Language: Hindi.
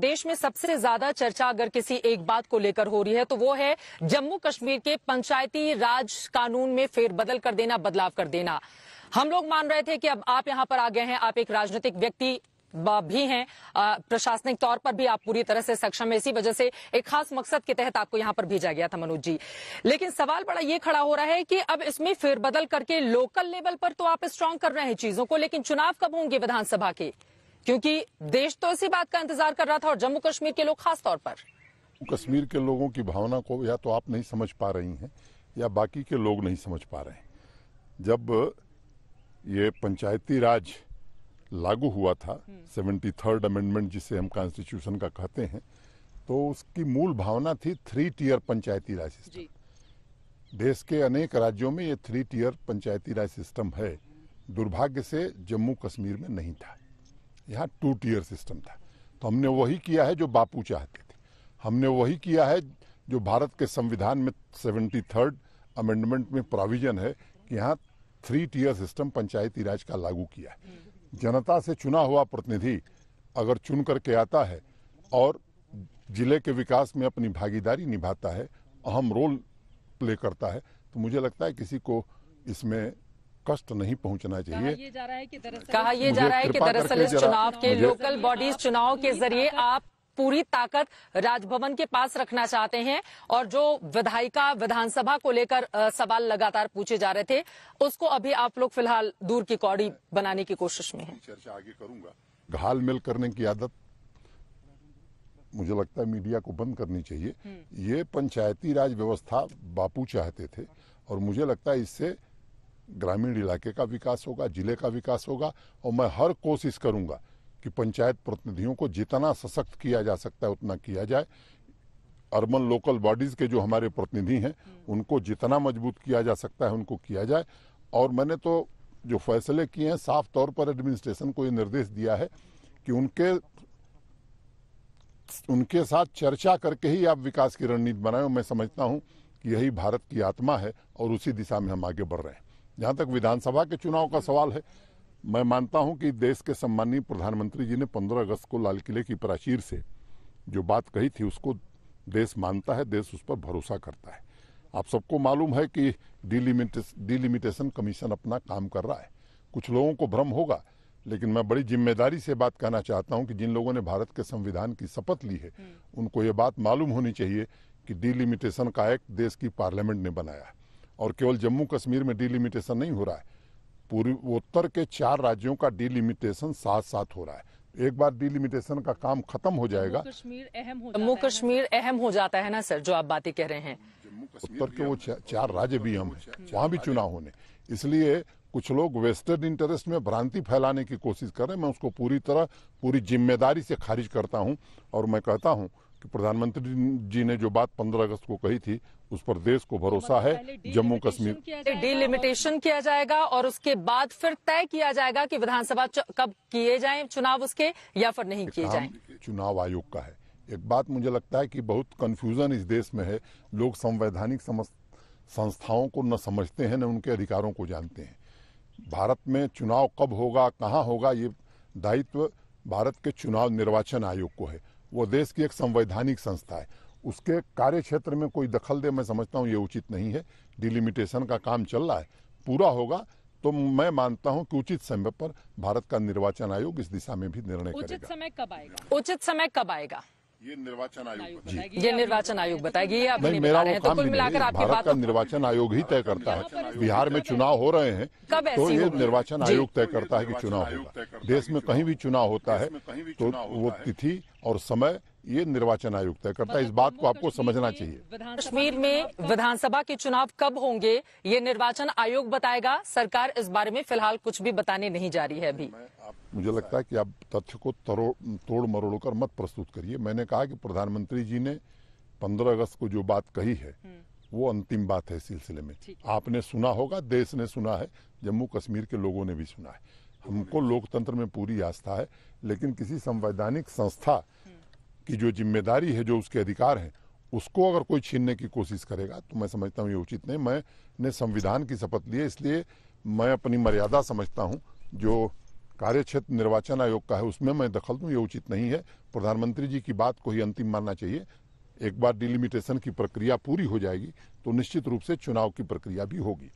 देश में सबसे ज्यादा चर्चा अगर किसी एक बात को लेकर हो रही है तो वो है जम्मू कश्मीर के पंचायती राज कानून में फेरबदल कर देना बदलाव कर देना हम लोग मान रहे थे कि अब आप यहां पर आ गए हैं आप एक राजनीतिक व्यक्ति भी हैं प्रशासनिक तौर पर भी आप पूरी तरह से सक्षम है इसी वजह से एक खास मकसद के तहत आपको यहां पर भेजा गया था मनोज जी लेकिन सवाल बड़ा ये खड़ा हो रहा है कि अब इसमें फेरबदल करके लोकल लेवल पर तो आप स्ट्रांग कर रहे हैं चीजों को लेकिन चुनाव कब होंगे विधानसभा के क्योंकि देश तो इसी बात का इंतजार कर रहा था और जम्मू कश्मीर के लोग खास तौर पर कश्मीर के लोगों की भावना को या तो आप नहीं समझ पा रही हैं या बाकी के लोग नहीं समझ पा रहे हैं जब ये पंचायती राज लागू हुआ था हम्म। सेवेंटी थर्ड अमेंडमेंट जिसे हम कॉन्स्टिट्यूशन का कहते हैं तो उसकी मूल भावना थी three tier Panchayati Raj system देश के अनेक राज्यों में ये three tier Panchayati Raj system है दुर्भाग्य से जम्मू कश्मीर में नहीं था यहाँ टू टीयर सिस्टम था तो हमने वही किया है जो बापू चाहते थे हमने वही किया है जो भारत के संविधान में सेवेंटी थर्ड अमेंडमेंट में प्रोविजन है कि यहाँ three tier system Panchayati Raj का लागू किया है जनता से चुना हुआ प्रतिनिधि अगर चुन करके आता है और जिले के विकास में अपनी भागीदारी निभाता है अहम रोल प्ले करता है तो मुझे लगता है किसी को इसमें कष्ट नहीं पहुंचना चाहिए कहा यह जा रहा है कि दरअसल इस चुनाव के लोकल बॉडीज चुनाव के जरिए आप पूरी ताकत राजभवन के पास रखना चाहते हैं और जो विधायिका विधानसभा को लेकर सवाल लगातार पूछे जा रहे थे उसको अभी आप लोग फिलहाल दूर की कौड़ी बनाने की कोशिश में हैं चर्चा आगे करूंगा घाल मिल करने की आदत मुझे लगता है मीडिया को बंद करनी चाहिए हम्म। ये पंचायती राज व्यवस्था बापू चाहते थे और मुझे लगता है इससे ग्रामीण इलाके का विकास होगा जिले का विकास होगा और मैं हर कोशिश करूंगा कि पंचायत प्रतिनिधियों को जितना सशक्त किया जा सकता है उतना किया जाए अर्बन लोकल बॉडीज के जो हमारे प्रतिनिधि हैं उनको जितना मजबूत किया जा सकता है उनको किया जाए और मैंने तो जो फैसले किए हैं साफ तौर पर एडमिनिस्ट्रेशन को ये निर्देश दिया है कि उनके उनके साथ चर्चा करके ही आप विकास की रणनीति बनाए मैं समझता हूँ कि यही भारत की आत्मा है और उसी दिशा में हम आगे बढ़ रहे हैं जहां तक विधानसभा के चुनाव का सवाल है मैं मानता हूं कि देश के सम्मानीय प्रधानमंत्री जी ने 15 अगस्त को लाल किले की प्राचीर से जो बात कही थी उसको देश मानता है देश उस पर भरोसा करता है आप सबको मालूम है कि डिलिमिटेशन कमीशन अपना काम कर रहा है कुछ लोगों को भ्रम होगा लेकिन मैं बड़ी जिम्मेदारी से बात कहना चाहता हूं कि जिन लोगों ने भारत के संविधान की शपथ ली है हम्म। उनको ये बात मालूम होनी चाहिए कि डिलिमिटेशन का एक्ट देश की पार्लियामेंट ने बनाया है और केवल जम्मू कश्मीर में डिलिमिटेशन नहीं हो रहा है उत्तर के चार राज्यों का डिलिमिटेशन साथ साथ हो रहा है एक बार डिलिमिटेशन का काम खत्म हो जाएगा कश्मीर अहम हो जम्मू कश्मीर अहम हो जाता है ना सर जो आप बातें कह रहे हैं उत्तर के वो चार राज्य भी हम वहाँ भी चुनाव होने इसलिए कुछ लोग वेस्टर्न इंटरेस्ट में भ्रांति फैलाने की कोशिश कर रहे हैं मैं उसको पूरी तरह पूरी जिम्मेदारी से खारिज करता हूँ और मैं कहता हूँ कि प्रधानमंत्री जी ने जो बात 15 अगस्त को कही थी उस पर देश को तो भरोसा मतलब है जम्मू कश्मीर डिलिमिटेशन किया जाएगा और उसके बाद फिर तय किया जाएगा कि विधानसभा कब किए जाएं चुनाव उसके या फिर नहीं किए जाएं चुनाव आयोग का है एक बात मुझे लगता है कि बहुत कंफ्यूजन इस देश में है लोग संवैधानिक संस्थाओं को न समझते हैं न उनके अधिकारों को जानते हैं भारत में चुनाव कब होगा कहाँ होगा ये दायित्व भारत के चुनाव निर्वाचन आयोग को है वो देश की एक संवैधानिक संस्था है उसके कार्य क्षेत्र में कोई दखल दे मैं समझता हूँ ये उचित नहीं है डिलिमिटेशन का काम चल रहा है पूरा होगा तो मैं मानता हूं कि उचित समय पर भारत का निर्वाचन आयोग इस दिशा में भी निर्णय उचित समय कब आएगा उचित समय कब आएगा ये निर्वाचन आयोग ये निर्वाचन आयोग बताएगी आप मेरा वो तो काम तो भारत का निर्वाचन आयोग ही तय करता है बिहार में चुनाव हो रहे हैं तो ये निर्वाचन आयोग तय करता है कि चुनाव होगा देश में कहीं भी चुनाव होता है तो वो तिथि और समय ये निर्वाचन आयोग तय करता है इस बात को आपको समझना चाहिए कश्मीर में विधानसभा के चुनाव कब होंगे ये निर्वाचन आयोग बताएगा सरकार इस बारे में फिलहाल कुछ भी बताने नहीं जा रही है अभी मुझे लगता है कि आप तथ्य को तोड़ मरोड़ कर मत प्रस्तुत करिए मैंने कहा कि प्रधानमंत्री जी ने 15 अगस्त को जो बात कही है हम्म। वो अंतिम बात है इस सिलसिले में आपने सुना होगा देश ने सुना है जम्मू कश्मीर के लोगों ने भी सुना है हमको लोकतंत्र में पूरी आस्था है लेकिन किसी संवैधानिक संस्था की जो जिम्मेदारी है जो उसके अधिकार हैं उसको अगर कोई छीनने की कोशिश करेगा तो मैं समझता हूँ ये उचित नहीं मैं ने संविधान की शपथ ली है इसलिए मैं अपनी मर्यादा समझता हूँ जो कार्य क्षेत्र निर्वाचन आयोग का है उसमें मैं दखल दूँ ये उचित नहीं है प्रधानमंत्री जी की बात को ही अंतिम मानना चाहिए एक बार डिलिमिटेशन की प्रक्रिया पूरी हो जाएगी तो निश्चित रूप से चुनाव की प्रक्रिया भी होगी